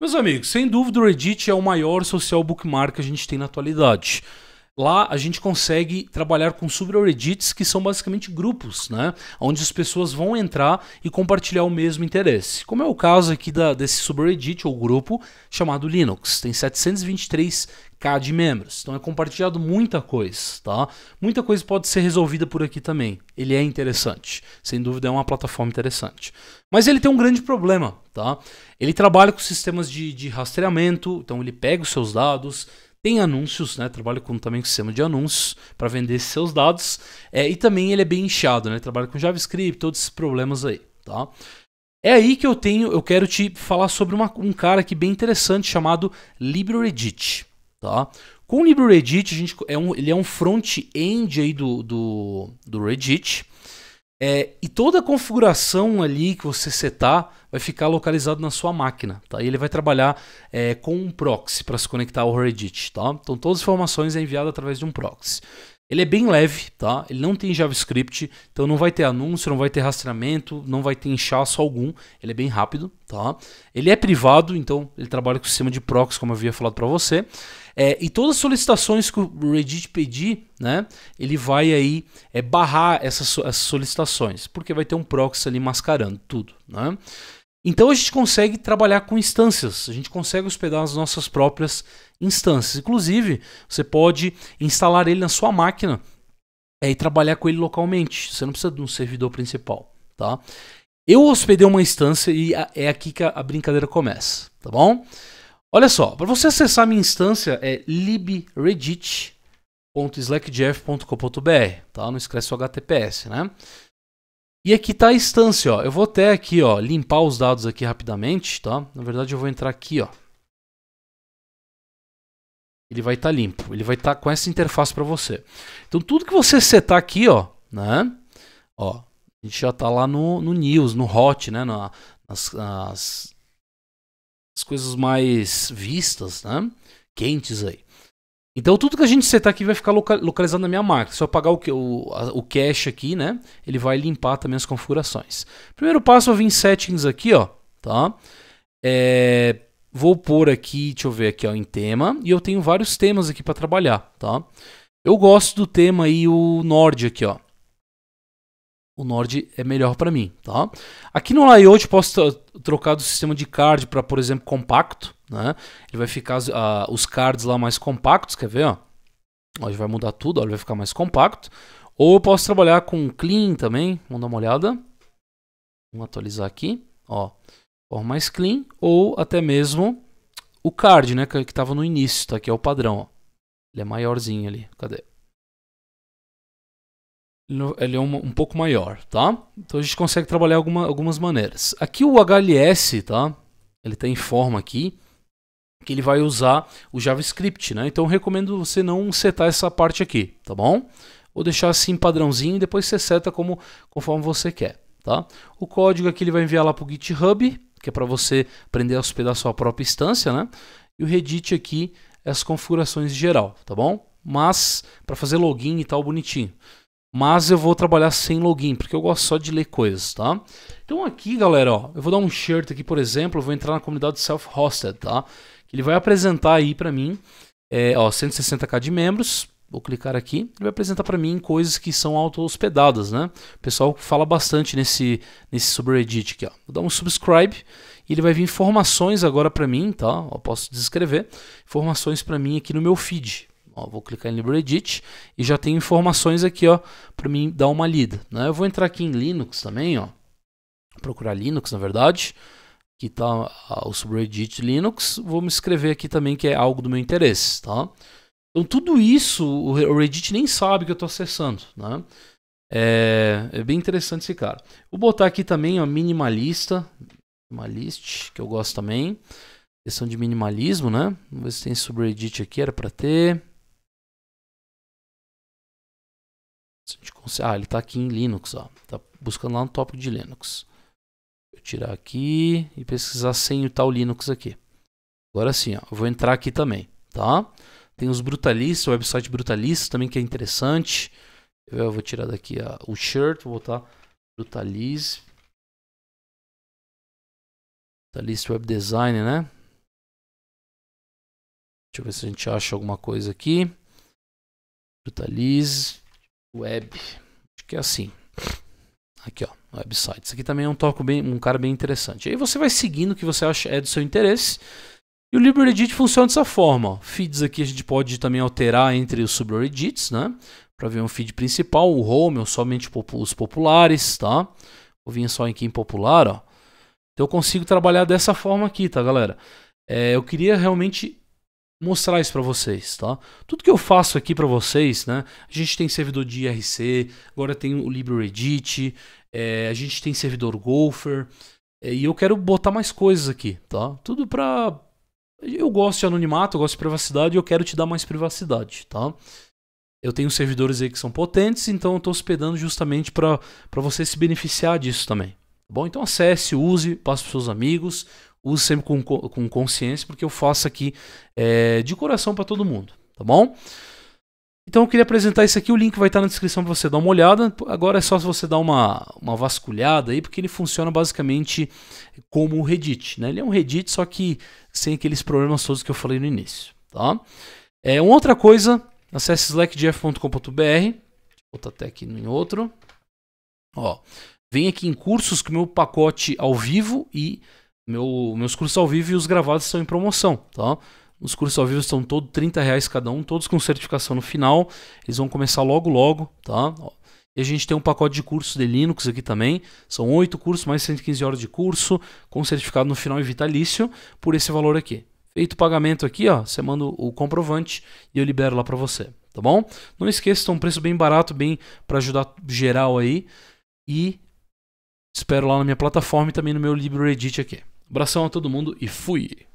Meus amigos, sem dúvida o Reddit é o maior social bookmark que a gente tem na atualidade. Lá a gente consegue trabalhar com subreddits, que são basicamente grupos, né? Onde as pessoas vão entrar e compartilhar o mesmo interesse. Como é o caso aqui da, desse subreddit ou grupo chamado Linux. Tem 723 K de membros. Então é compartilhado muita coisa, tá? Muita coisa pode ser resolvida por aqui também. Ele é interessante, sem dúvida é uma plataforma interessante. Mas ele tem um grande problema, tá? Ele trabalha com sistemas de, de rastreamento, então ele pega os seus dados, tem anúncios, né? Trabalha com, também com sistema de anúncios para vender seus dados. É, e também ele é bem inchado, né? Trabalha com JavaScript, todos esses problemas aí, tá? É aí que eu tenho, eu quero te falar sobre uma, um cara aqui bem interessante chamado LibreEdit, tá? Com o LibreEdit, a gente, é um, ele é um front-end aí do, do, do Reddit, é, e toda a configuração ali que você setar vai ficar localizado na sua máquina, tá? E ele vai trabalhar é, com um proxy para se conectar ao Reddit, tá? Então todas as informações é enviada através de um proxy. Ele é bem leve, tá? Ele não tem JavaScript, então não vai ter anúncio, não vai ter rastreamento, não vai ter inchaço algum. Ele é bem rápido, tá? Ele é privado, então ele trabalha com o sistema de proxy, como eu havia falado para você. É, e todas as solicitações que o Reddit pedir, né? Ele vai aí é, barrar essas, essas solicitações, porque vai ter um proxy ali mascarando tudo, né? Então a gente consegue trabalhar com instâncias, a gente consegue hospedar as nossas próprias instâncias. Inclusive, você pode instalar ele na sua máquina é, e trabalhar com ele localmente. Você não precisa de um servidor principal, tá? Eu hospedei uma instância e é aqui que a brincadeira começa, tá bom? Olha só, para você acessar a minha instância é libredit.slackjeff.com.br. tá? Não esquece o HTTPS, né? E aqui está a instância, ó. Eu vou até aqui, ó, limpar os dados aqui rapidamente, tá? Na verdade, eu vou entrar aqui, ó. Ele vai estar tá limpo. Ele vai estar tá com essa interface para você. Então, tudo que você setar aqui, ó, né? Ó, a gente já está lá no, no News, no Hot, né? Na, nas, nas, as coisas mais vistas, né? Quentes aí. Então tudo que a gente setar aqui vai ficar localizado na minha máquina. Se eu apagar o, o, a, o cache aqui, né? Ele vai limpar também as configurações. Primeiro passo, eu vim em settings aqui, ó. Tá? É, vou pôr aqui, deixa eu ver aqui, ó, em tema. E eu tenho vários temas aqui para trabalhar, tá? Eu gosto do tema aí, o Nord aqui, ó. O Nord é melhor para mim, tá? Aqui no layout posso trocar do sistema de card para, por exemplo, compacto né? Ele vai ficar uh, os cards lá mais compactos, quer ver? Ó? ele vai mudar tudo, ó, ele vai ficar mais compacto. Ou eu posso trabalhar com clean também, vamos dar uma olhada. Vamos atualizar aqui, ó, forma mais clean, ou até mesmo o card, né, que estava no início, tá? Que é o padrão, ó. Ele é maiorzinho ali, cadê? ele é um, um, pouco maior, tá? Então a gente consegue trabalhar alguma, algumas maneiras. Aqui o HLS, tá? Ele tem tá forma aqui que ele vai usar o JavaScript, né? Então recomendo você não setar essa parte aqui, tá bom? Ou deixar assim padrãozinho e depois você seta como, conforme você quer, tá? O código aqui ele vai enviar lá para o GitHub, que é para você aprender a hospedar sua própria instância, né? E o Reddit aqui é as configurações geral, tá bom? Mas para fazer login e tal bonitinho. Mas eu vou trabalhar sem login, porque eu gosto só de ler coisas, tá? Então aqui, galera, ó, eu vou dar um shirt aqui, por exemplo, eu vou entrar na comunidade self-hosted, tá? que ele vai apresentar aí para mim, é, ó, 160k de membros, vou clicar aqui, ele vai apresentar para mim coisas que são auto-hospedadas, né? O pessoal fala bastante nesse, nesse subreddit aqui, ó. Vou dar um subscribe e ele vai vir informações agora para mim, tá? Ó, posso descrever, informações para mim aqui no meu feed. Ó, vou clicar em LibreEdit e já tem informações aqui, ó, para mim dar uma lida, né? Eu vou entrar aqui em Linux também, ó. Procurar Linux, na verdade que está o subreddit Linux, vou me escrever aqui também que é algo do meu interesse, tá? Então tudo isso o Reddit nem sabe que eu estou acessando, né? É, é, bem interessante esse cara. Vou botar aqui também ó, minimalista, minimalist que eu gosto também. Questão de minimalismo, né? Vamos ver se tem subreddit aqui, era para ter. Ah, ele está aqui em Linux, ó. Tá buscando lá no tópico de Linux tirar aqui e pesquisar sem o tal Linux aqui. Agora sim, ó, vou entrar aqui também, tá? Tem os brutalistas, o website brutalista também que é interessante. Eu vou tirar daqui o shirt, vou botar brutalize. Brutalist Web Design, né? Deixa eu ver se a gente acha alguma coisa aqui. Brutalize Web. Acho que é assim. Aqui, ó, website. Isso aqui também é um toco bem, um cara bem interessante. Aí você vai seguindo o que você acha é do seu interesse. E o LibreEdit funciona dessa forma. Ó. Feeds aqui a gente pode também alterar entre os subreddits, né? Para ver um feed principal, o home, ou somente os populares, tá? Vou vir só em quem popular, ó. Então eu consigo trabalhar dessa forma aqui, tá, galera? É, eu queria realmente mostrar isso para vocês, tá? Tudo que eu faço aqui para vocês, né? A gente tem servidor de IRC, agora tem o LibreEdit, é, a gente tem servidor Gopher, é, e eu quero botar mais coisas aqui, tá? Tudo pra... Eu gosto de anonimato, eu gosto de privacidade, eu quero te dar mais privacidade, tá? Eu tenho servidores aí que são potentes, então eu estou hospedando justamente para você se beneficiar disso também. Tá bom? Então acesse, use, passe para seus amigos, Use sempre com, com consciência, porque eu faço aqui é, de coração para todo mundo, tá bom? Então eu queria apresentar isso aqui, o link vai estar na descrição para você dar uma olhada. Agora é só você dar uma, uma vasculhada aí, porque ele funciona basicamente como o Reddit, né? Ele é um Reddit, só que sem aqueles problemas todos que eu falei no início, tá? É, uma outra coisa, acesse slackdf.com.br, vou até aqui em outro. Ó, vem aqui em cursos com o meu pacote ao vivo e meu, meus cursos ao vivo e os gravados estão em promoção, tá? Os cursos ao vivo estão todos 30 reais cada um, todos com certificação no final. Eles vão começar logo, logo, tá? E a gente tem um pacote de cursos de Linux aqui também. São oito cursos, mais 115 horas de curso, com certificado no final e vitalício, por esse valor aqui. Feito o pagamento aqui, ó, você manda o comprovante e eu libero lá para você, tá bom? Não esqueça, está um preço bem barato, bem para ajudar geral aí. E espero lá na minha plataforma e também no meu edit aqui. Abração a todo mundo e fui!